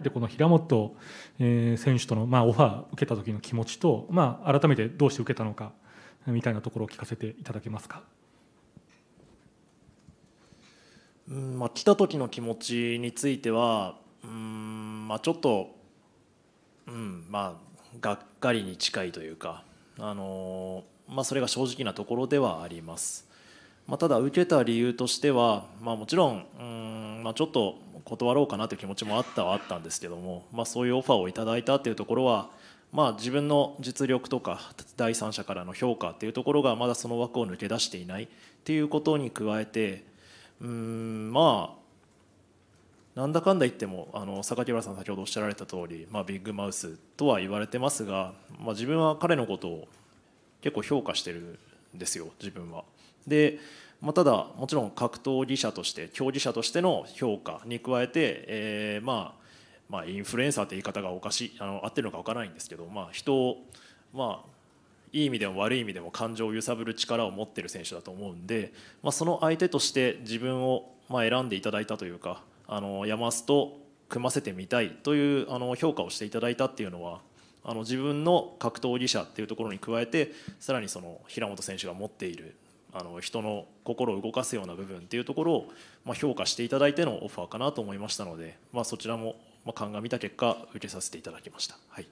でこの平本、えー、選手との、まあ、オファー受けた時の気持ちと、まあ、改めてどうして受けたのかみたいなところを聞かせていただけますか。うんまあ、来た時の気持ちについてはうんまあちょっとうんまあがっかりに近いというかあのまあそれが正直なところではあります。まあ、ただ受けた理由としては、まあ、もちろんうん、まあ、ちょっと断ろうかなという気持ちもあったはあったんですけども、まあ、そういうオファーをいただいたというところは、まあ、自分の実力とか第三者からの評価っていうところがまだその枠を抜け出していないということに加えてうんまあなんだかんだ言ってもあの榊原さん先ほどおっしゃられた通り、まあ、ビッグマウスとは言われてますが、まあ、自分は彼のことを結構評価してるんですよ自分は。でまあ、ただもちろん格闘技者として競技者としての評価に加えて、えー、まあまあ、インフルエンサーって言い方がおかしいあの合ってるのか分からないんですけど、まあ、人を、まあ、いい意味でも悪い意味でも感情を揺さぶる力を持ってる選手だと思うんで、まあ、その相手として自分を、まあ、選んでいただいたというかあの山須と組ませてみたいというあの評価をしていただいたっていうのはあの自分の格闘技者っていうところに加えてさらにその平本選手が持っているあの人の心を動かすような部分っていうところを、まあ、評価していただいてのオファーかなと思いましたので、まあ、そちらも、まあ、鑑みた結果受けさせていただきました。はい